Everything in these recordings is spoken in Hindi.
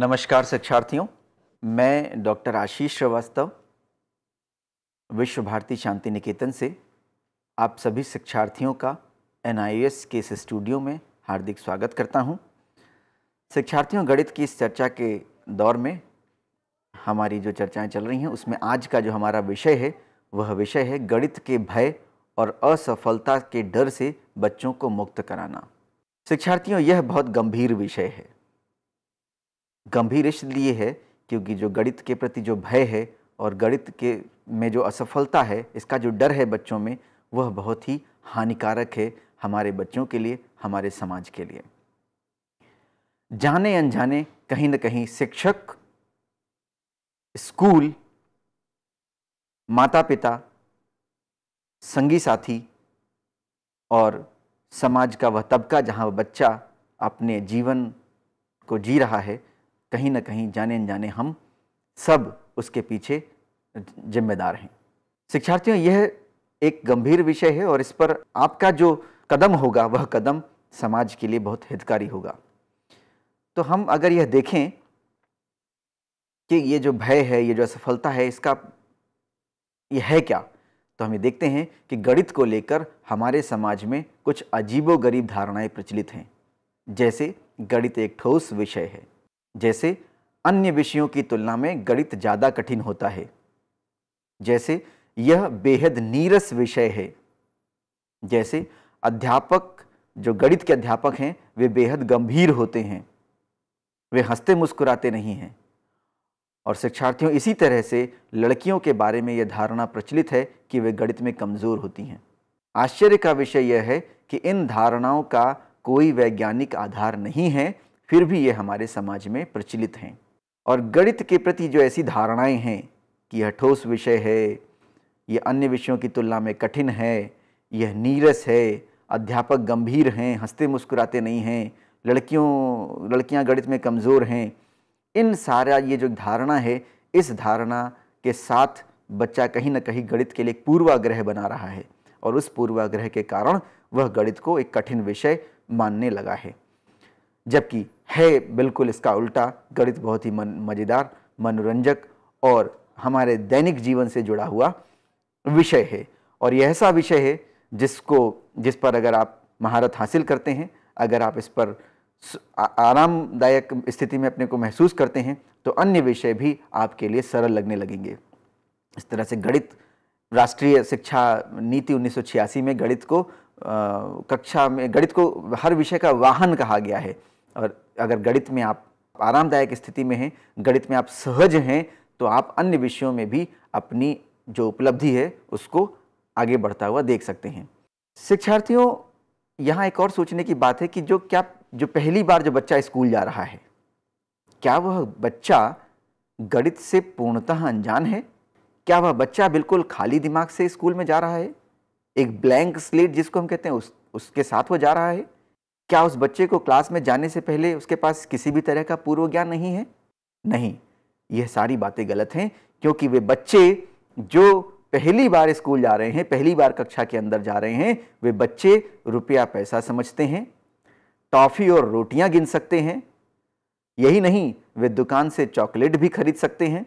नमस्कार शिक्षार्थियों मैं डॉक्टर आशीष श्रीवास्तव विश्व भारती शांति निकेतन से आप सभी शिक्षार्थियों का एन के इस स्टूडियो में हार्दिक स्वागत करता हूं। शिक्षार्थियों गणित की इस चर्चा के दौर में हमारी जो चर्चाएं चल रही हैं उसमें आज का जो हमारा विषय है वह विषय है गणित के भय और असफलता के डर से बच्चों को मुक्त कराना शिक्षार्थियों यह बहुत गंभीर विषय है गंभीर इसलिए है क्योंकि जो गणित के प्रति जो भय है और गणित के में जो असफलता है इसका जो डर है बच्चों में वह बहुत ही हानिकारक है हमारे बच्चों के लिए हमारे समाज के लिए जाने अनजाने कहीं ना कहीं शिक्षक स्कूल माता पिता संगी साथी और समाज का वह तबका जहाँ बच्चा अपने जीवन को जी रहा है कहीं ना कहीं जाने अनजाने हम सब उसके पीछे जिम्मेदार हैं शिक्षार्थियों यह एक गंभीर विषय है और इस पर आपका जो कदम होगा वह कदम समाज के लिए बहुत हितकारी होगा तो हम अगर यह देखें कि ये जो भय है ये जो असफलता है इसका ये है क्या तो हम ये देखते हैं कि गणित को लेकर हमारे समाज में कुछ अजीबो गरीब धारणाएं प्रचलित हैं जैसे गणित एक ठोस विषय है जैसे अन्य विषयों की तुलना में गणित ज़्यादा कठिन होता है जैसे यह बेहद नीरस विषय है जैसे अध्यापक जो गणित के अध्यापक हैं वे बेहद गंभीर होते हैं वे हंसते मुस्कुराते नहीं हैं और शिक्षार्थियों इसी तरह से लड़कियों के बारे में यह धारणा प्रचलित है कि वे गणित में कमज़ोर होती हैं आश्चर्य का विषय यह है कि इन धारणाओं का कोई वैज्ञानिक आधार नहीं है फिर भी ये हमारे समाज में प्रचलित हैं और गणित के प्रति जो ऐसी धारणाएं हैं कि यह ठोस विषय है यह अन्य विषयों की तुलना में कठिन है यह नीरस है अध्यापक गंभीर हैं हंसते मुस्कुराते नहीं हैं लड़कियों लड़कियां गणित में कमज़ोर हैं इन सारा ये जो धारणा है इस धारणा के साथ बच्चा कहीं ना कहीं गणित के लिए एक पूर्वाग्रह बना रहा है और उस पूर्वाग्रह के कारण वह गणित को एक कठिन विषय मानने लगा है जबकि है बिल्कुल इसका उल्टा गणित बहुत ही मन मज़ेदार मनोरंजक और हमारे दैनिक जीवन से जुड़ा हुआ विषय है और यह ऐसा विषय है जिसको जिस पर अगर आप महारत हासिल करते हैं अगर आप इस पर आरामदायक स्थिति में अपने को महसूस करते हैं तो अन्य विषय भी आपके लिए सरल लगने लगेंगे इस तरह से गणित राष्ट्रीय शिक्षा नीति उन्नीस में गणित को आ, कक्षा में गणित को हर विषय का वाहन कहा गया है और अगर गणित में आप आरामदायक स्थिति में हैं गणित में आप सहज हैं तो आप अन्य विषयों में भी अपनी जो उपलब्धि है उसको आगे बढ़ता हुआ देख सकते हैं शिक्षार्थियों यहाँ एक और सोचने की बात है कि जो क्या जो पहली बार जो बच्चा स्कूल जा रहा है क्या वह बच्चा गणित से पूर्णतः अनजान है क्या वह बच्चा बिल्कुल खाली दिमाग से स्कूल में जा रहा है एक ब्लैंक स्लेट जिसको हम कहते हैं उस उसके साथ वह जा रहा है क्या उस बच्चे को क्लास में जाने से पहले उसके पास किसी भी तरह का पूर्व ज्ञान नहीं है नहीं यह सारी बातें गलत हैं क्योंकि वे बच्चे जो पहली बार स्कूल जा रहे हैं पहली बार कक्षा के अंदर जा रहे हैं वे बच्चे रुपया पैसा समझते हैं टॉफ़ी और रोटियां गिन सकते हैं यही नहीं वे दुकान से चॉकलेट भी खरीद सकते हैं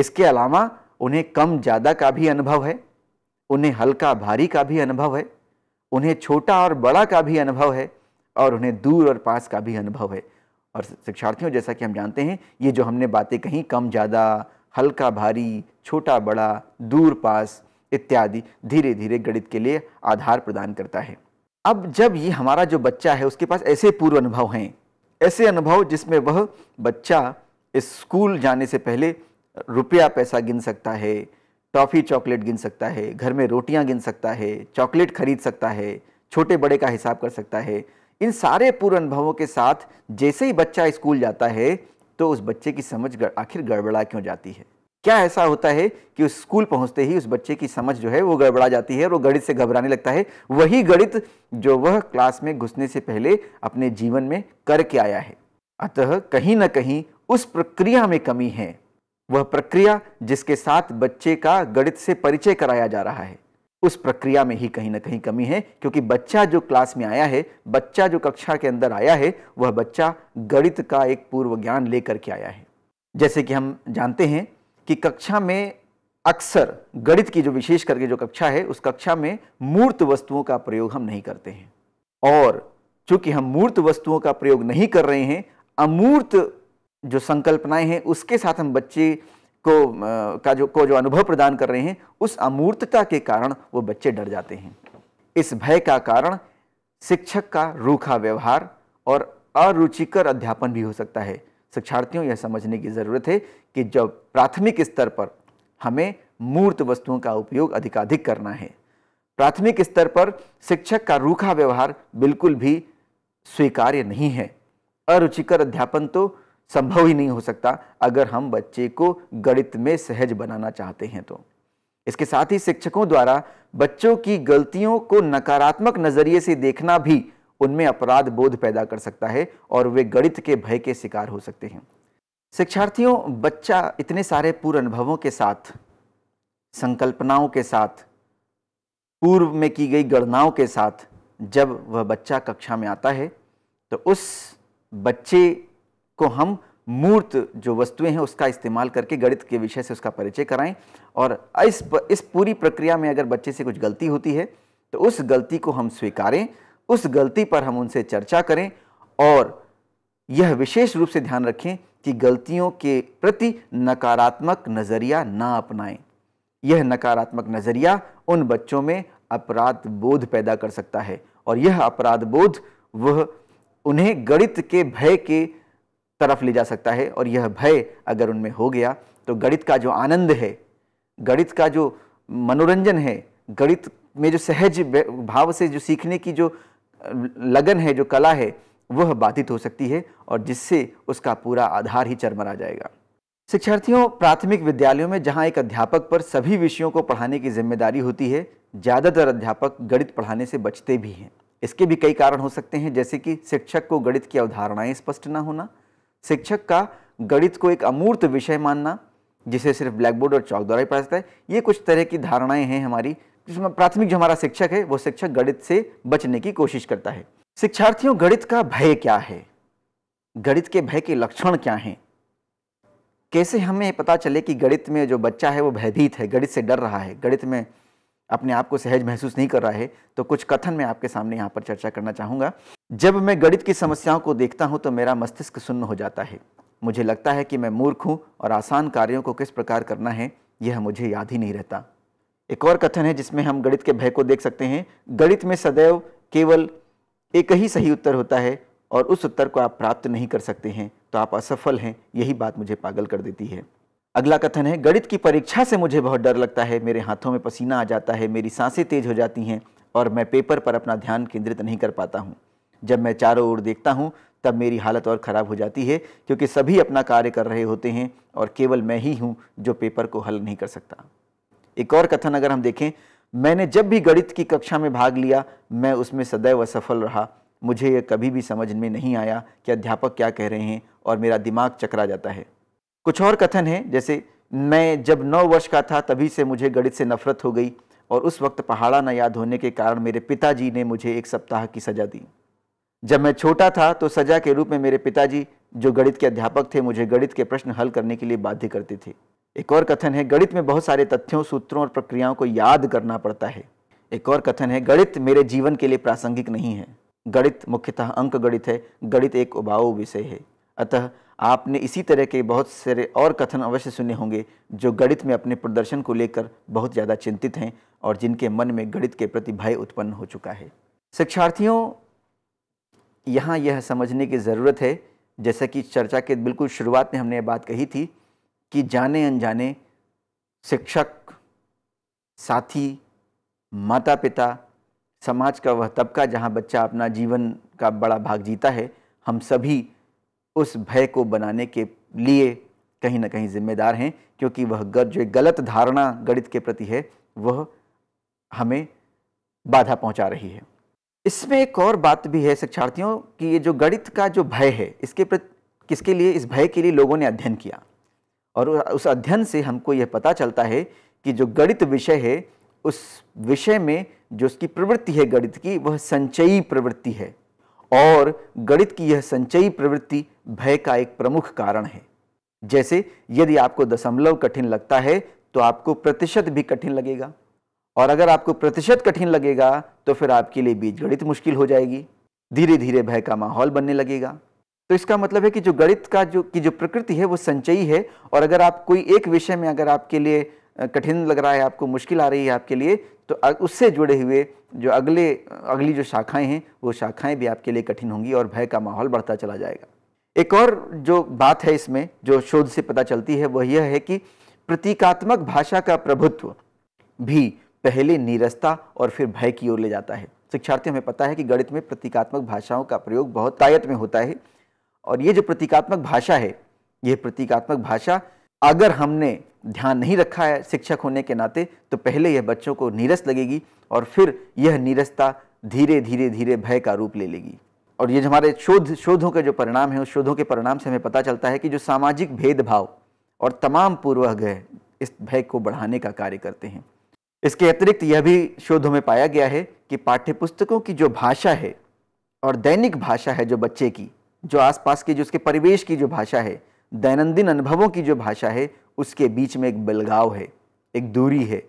इसके अलावा उन्हें कम ज़्यादा का भी अनुभव है उन्हें हल्का भारी का भी अनुभव है उन्हें छोटा और बड़ा का भी अनुभव है और उन्हें दूर और पास का भी अनुभव है और शिक्षार्थियों जैसा कि हम जानते हैं ये जो हमने बातें कहीं कम ज़्यादा हल्का भारी छोटा बड़ा दूर पास इत्यादि धीरे धीरे गणित के लिए आधार प्रदान करता है अब जब ये हमारा जो बच्चा है उसके पास ऐसे पूर्व अनुभव हैं ऐसे अनुभव जिसमें वह बच्चा स्कूल जाने से पहले रुपया पैसा गिन सकता है टॉफ़ी चॉकलेट गिन सकता है घर में रोटियां गिन सकता है चॉकलेट खरीद सकता है छोटे बड़े का हिसाब कर सकता है इन सारे पूर्व अनुभवों के साथ जैसे ही बच्चा स्कूल जाता है तो उस बच्चे की समझ गर, आखिर गड़बड़ा क्यों जाती है क्या ऐसा होता है कि उस स्कूल पहुंचते ही उस बच्चे की समझ जो है वो गड़बड़ा जाती है और वो गणित से घबराने लगता है वही गणित जो वह क्लास में घुसने से पहले अपने जीवन में करके आया है अतः कहीं ना कहीं उस प्रक्रिया में कमी है वह प्रक्रिया जिसके साथ बच्चे का गणित से परिचय कराया जा रहा है उस प्रक्रिया में ही कहीं ना कहीं कमी है क्योंकि बच्चा जो क्लास में आया है बच्चा जो कक्षा के अंदर आया है वह बच्चा गणित का एक पूर्व ज्ञान लेकर के आया है जैसे कि हम जानते हैं कि कक्षा में अक्सर गणित की जो विशेष करके जो कक्षा है उस कक्षा में मूर्त वस्तुओं का प्रयोग हम नहीं करते हैं और चूंकि हम मूर्त वस्तुओं का प्रयोग नहीं कर रहे हैं अमूर्त जो संकल्पनाएं हैं उसके साथ हम बच्चे को का जो को जो अनुभव प्रदान कर रहे हैं उस अमूर्तता के कारण वो बच्चे डर जाते हैं इस भय का कारण शिक्षक का रूखा व्यवहार और अरुचिकर अध्यापन भी हो सकता है शिक्षार्थियों यह समझने की ज़रूरत है कि जब प्राथमिक स्तर पर हमें मूर्त वस्तुओं का उपयोग अधिकाधिक करना है प्राथमिक स्तर पर शिक्षक का रूखा व्यवहार बिल्कुल भी स्वीकार्य नहीं है अरुचिकर अध्यापन तो संभव ही नहीं हो सकता अगर हम बच्चे को गणित में सहज बनाना चाहते हैं तो इसके साथ ही शिक्षकों द्वारा बच्चों की गलतियों को नकारात्मक नजरिए से देखना भी उनमें अपराध बोध पैदा कर सकता है और वे गणित के भय के शिकार हो सकते हैं शिक्षार्थियों बच्चा इतने सारे पूर्व अनुभवों के साथ संकल्पनाओं के साथ पूर्व में की गई गणनाओं के साथ जब वह बच्चा कक्षा में आता है तो उस बच्चे को हम मूर्त जो वस्तुएं हैं उसका इस्तेमाल करके गणित के विषय से उसका परिचय कराएं और इस इस पूरी प्रक्रिया में अगर बच्चे से कुछ गलती होती है तो उस गलती को हम स्वीकारें उस गलती पर हम उनसे चर्चा करें और यह विशेष रूप से ध्यान रखें कि गलतियों के प्रति नकारात्मक नज़रिया ना अपनाएं यह नकारात्मक नज़रिया उन बच्चों में अपराध बोध पैदा कर सकता है और यह अपराध बोध वह उन्हें गणित के भय के तरफ ले जा सकता है और यह भय अगर उनमें हो गया तो गणित का जो आनंद है गणित का जो मनोरंजन है गणित में जो सहज भाव से जो सीखने की जो लगन है जो कला है वह बाधित हो सकती है और जिससे उसका पूरा आधार ही चरमरा जाएगा शिक्षार्थियों प्राथमिक विद्यालयों में जहां एक अध्यापक पर सभी विषयों को पढ़ाने की जिम्मेदारी होती है ज़्यादातर अध्यापक गणित पढ़ाने से बचते भी हैं इसके भी कई कारण हो सकते हैं जैसे कि शिक्षक को गणित की अवधारणाएं स्पष्ट ना होना शिक्षक का गणित को एक अमूर्त विषय मानना जिसे सिर्फ ब्लैक बोर्ड और चौक द्वारा ही पढ़ा जाता है ये कुछ तरह की धारणाएं हैं हमारी जिसमें प्राथमिक जो हमारा शिक्षक है वो शिक्षक गणित से बचने की कोशिश करता है शिक्षार्थियों गणित का भय क्या है गणित के भय के लक्षण क्या हैं कैसे हमें पता चले कि गणित में जो बच्चा है वो भयभीत है गणित से डर रहा है गणित में अपने आप को सहज महसूस नहीं कर रहा है तो कुछ कथन मैं आपके सामने यहाँ पर चर्चा करना चाहूँगा जब मैं गणित की समस्याओं को देखता हूं तो मेरा मस्तिष्क सुन्न हो जाता है मुझे लगता है कि मैं मूर्ख हूं और आसान कार्यों को किस प्रकार करना है यह मुझे याद ही नहीं रहता एक और कथन है जिसमें हम गणित के भय को देख सकते हैं गणित में सदैव केवल एक ही सही उत्तर होता है और उस उत्तर को आप प्राप्त नहीं कर सकते हैं तो आप असफल हैं यही बात मुझे पागल कर देती है अगला कथन है गणित की परीक्षा से मुझे बहुत डर लगता है मेरे हाथों में पसीना आ जाता है मेरी सांसें तेज हो जाती हैं और मैं पेपर पर अपना ध्यान केंद्रित नहीं कर पाता हूँ जब मैं चारों ओर देखता हूँ तब मेरी हालत और ख़राब हो जाती है क्योंकि सभी अपना कार्य कर रहे होते हैं और केवल मैं ही हूँ जो पेपर को हल नहीं कर सकता एक और कथन अगर हम देखें मैंने जब भी गणित की कक्षा में भाग लिया मैं उसमें सदैव असफल रहा मुझे यह कभी भी समझ में नहीं आया कि अध्यापक क्या कह रहे हैं और मेरा दिमाग चकरा जाता है कुछ और कथन है जैसे मैं जब नौ वर्ष का था तभी से मुझे गणित से नफरत हो गई और उस वक्त पहाड़ा न याद होने के कारण मेरे पिताजी ने मुझे एक सप्ताह की सजा दी जब मैं छोटा था तो सजा के रूप में मेरे पिताजी जो गणित के अध्यापक थे मुझे गणित के प्रश्न हल करने के लिए बाध्य करते थे एक और कथन है गणित में बहुत सारे तथ्यों सूत्रों और प्रक्रियाओं को याद करना पड़ता है एक और कथन है गणित मेरे जीवन के लिए प्रासंगिक नहीं है गणित मुख्यतः अंक गणित है गणित एक उबाऊ विषय है अतः आपने इसी तरह के बहुत सारे और कथन अवश्य सुने होंगे जो गणित में अपने प्रदर्शन को लेकर बहुत ज़्यादा चिंतित हैं और जिनके मन में गणित के प्रति भय उत्पन्न हो चुका है शिक्षार्थियों यहाँ यह समझने की ज़रूरत है जैसा कि चर्चा के बिल्कुल शुरुआत में हमने ये बात कही थी कि जाने अनजाने शिक्षक साथी माता पिता समाज का वह तबका जहाँ बच्चा अपना जीवन का बड़ा भाग जीता है हम सभी उस भय को बनाने के लिए कहीं ना कहीं जिम्मेदार हैं क्योंकि वह जो गलत धारणा गणित के प्रति है वह हमें बाधा पहुंचा रही है इसमें एक और बात भी है शिक्षार्थियों कि ये जो गणित का जो भय है इसके प्रति किसके लिए इस भय के लिए लोगों ने अध्ययन किया और उस अध्ययन से हमको यह पता चलता है कि जो गणित विषय है उस विषय में जो उसकी प्रवृत्ति है गणित की वह संचयी प्रवृत्ति है और गणित की यह संचयी प्रवृत्ति भय का एक प्रमुख कारण है जैसे यदि आपको दशमलव कठिन लगता है तो आपको प्रतिशत भी कठिन लगेगा और अगर आपको प्रतिशत कठिन लगेगा तो फिर आपके लिए बीज गणित मुश्किल हो जाएगी धीरे धीरे भय का माहौल बनने लगेगा तो इसका मतलब है कि जो गणित का जो की जो प्रकृति है वो संचयी है और अगर आप कोई एक विषय में अगर आपके लिए कठिन लग रहा है आपको मुश्किल आ रही है आपके लिए तो उससे जुड़े हुए जो अगले अगली जो शाखाएं हैं वो शाखाएं भी आपके लिए कठिन होंगी और भय का माहौल बढ़ता चला जाएगा एक और जो बात है इसमें जो शोध से पता चलती है वह यह है कि प्रतीकात्मक भाषा का प्रभुत्व भी पहले नीरसता और फिर भय की ओर ले जाता है शिक्षार्थी हमें पता है कि गणित में प्रतीकात्मक भाषाओं का प्रयोग बहुत तायत में होता है और ये जो प्रतीकात्मक भाषा है यह प्रतीकात्मक भाषा अगर हमने ध्यान नहीं रखा है शिक्षक होने के नाते तो पहले यह बच्चों को नीरस लगेगी और फिर यह नीरसता धीरे धीरे धीरे भय का रूप ले लेगी और ये जो हमारे शोध शोधों के जो परिणाम हैं उस शोधों के परिणाम से हमें पता चलता है कि जो सामाजिक भेदभाव और तमाम पूर्वाग्रह इस भय को बढ़ाने का कार्य करते हैं इसके अतिरिक्त यह भी शोधों में पाया गया है कि पाठ्यपुस्तकों की जो भाषा है और दैनिक भाषा है जो बच्चे की जो आसपास की जो उसके परिवेश की जो भाषा है दैनंदिन अनुभवों की जो भाषा है उसके बीच में एक बलगाव है एक दूरी है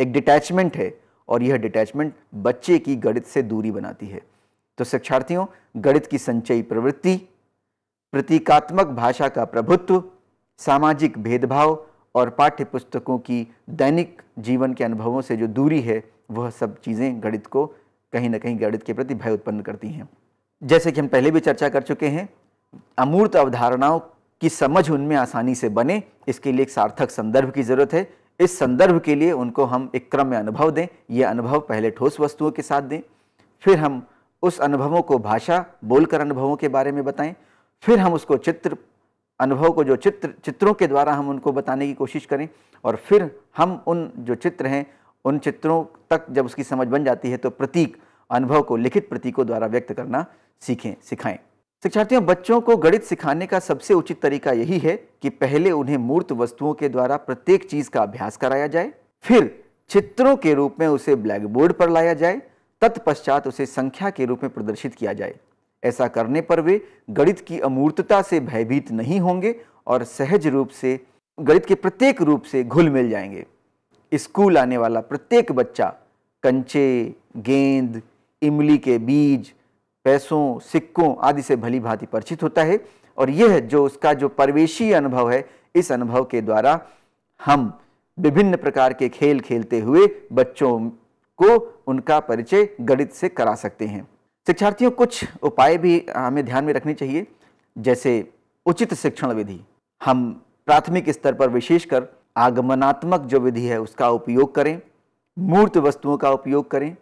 एक डिटैचमेंट है और यह डिटैचमेंट बच्चे की गणित से दूरी बनाती है तो शिक्षार्थियों गणित की संचयी प्रवृत्ति प्रतीकात्मक भाषा का प्रभुत्व सामाजिक भेदभाव और पाठ्य पुस्तकों की दैनिक जीवन के अनुभवों से जो दूरी है वह सब चीज़ें गणित को कहीं ना कहीं गणित के प्रति भय उत्पन्न करती हैं जैसे कि हम पहले भी चर्चा कर चुके हैं अमूर्त अवधारणाओं की समझ उनमें आसानी से बने इसके लिए एक सार्थक संदर्भ की ज़रूरत है इस संदर्भ के लिए उनको हम एक क्रम में अनुभव दें यह अनुभव पहले ठोस वस्तुओं के साथ दें फिर हम उस अनुभवों को भाषा बोलकर अनुभवों के बारे में बताएं फिर हम उसको चित्र अनुभव को जो चित्र चित्रों के द्वारा हम उनको बताने की कोशिश करें और फिर हम उन जो चित्र हैं उन चित्रों तक जब उसकी समझ बन जाती है तो प्रतीक अनुभव को लिखित प्रतीकों द्वारा व्यक्त करना सीखें सिखाएं शिक्षार्थियों बच्चों को गणित सिखाने का सबसे उचित तरीका यही है कि पहले उन्हें मूर्त वस्तुओं के द्वारा प्रत्येक चीज का अभ्यास कराया जाए फिर चित्रों के रूप में उसे ब्लैक बोर्ड पर लाया जाए तत्पश्चात उसे संख्या के रूप में प्रदर्शित किया जाए ऐसा करने पर वे गणित की अमूर्तता से भयभीत नहीं होंगे और सहज रूप से गणित के प्रत्येक रूप से घुल मिल जाएंगे स्कूल आने वाला प्रत्येक बच्चा कंचे गेंद इमली के बीज पैसों सिक्कों आदि से भली भांति परिचित होता है और यह जो उसका जो परवेशी अनुभव है इस अनुभव के द्वारा हम विभिन्न प्रकार के खेल खेलते हुए बच्चों को उनका परिचय गणित से करा सकते हैं शिक्षार्थियों कुछ उपाय भी हमें ध्यान में रखने चाहिए जैसे उचित शिक्षण विधि हम प्राथमिक स्तर पर विशेषकर आगमनात्मक जो विधि है उसका उपयोग करें मूर्त वस्तुओं का उपयोग करें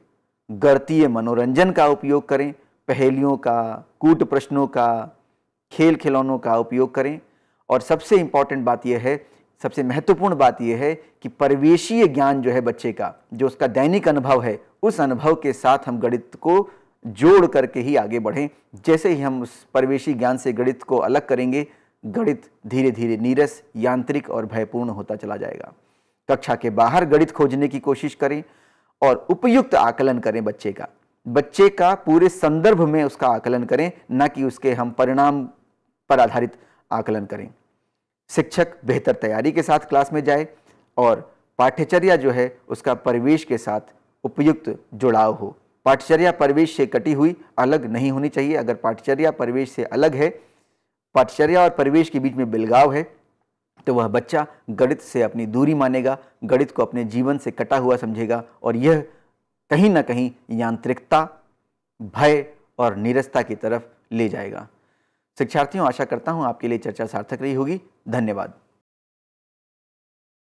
गणतीय मनोरंजन का उपयोग करें पहेलियों का कूट प्रश्नों का खेल खिलौनों का उपयोग करें और सबसे इम्पॉर्टेंट बात यह है सबसे महत्वपूर्ण बात यह है कि परिवेशीय ज्ञान जो है बच्चे का जो उसका दैनिक अनुभव है उस अनुभव के साथ हम गणित को जोड़ करके ही आगे बढ़ें जैसे ही हम उस परवेशी ज्ञान से गणित को अलग करेंगे गणित धीरे धीरे नीरस यांत्रिक और भयपूर्ण होता चला जाएगा कक्षा के बाहर गणित खोजने की कोशिश करें और उपयुक्त आकलन करें बच्चे का बच्चे का पूरे संदर्भ में उसका आकलन करें न कि उसके हम परिणाम पर आधारित आकलन करें शिक्षक बेहतर तैयारी के साथ क्लास में जाए और पाठ्यचर्या जो है उसका परिवेश के साथ उपयुक्त जुड़ाव हो पाठचर्या परिवेश से कटी हुई अलग नहीं होनी चाहिए अगर पाठचर्या परिवेश से अलग है पाठचर्या और परिवेश के बीच में बिलगाव है तो वह बच्चा गणित से अपनी दूरी मानेगा गणित को अपने जीवन से कटा हुआ समझेगा और यह कहीं ना कहीं यांत्रिकता भय और नीरसता की तरफ ले जाएगा शिक्षार्थियों आशा करता हूँ आपके लिए चर्चा सार्थक रही होगी धन्यवाद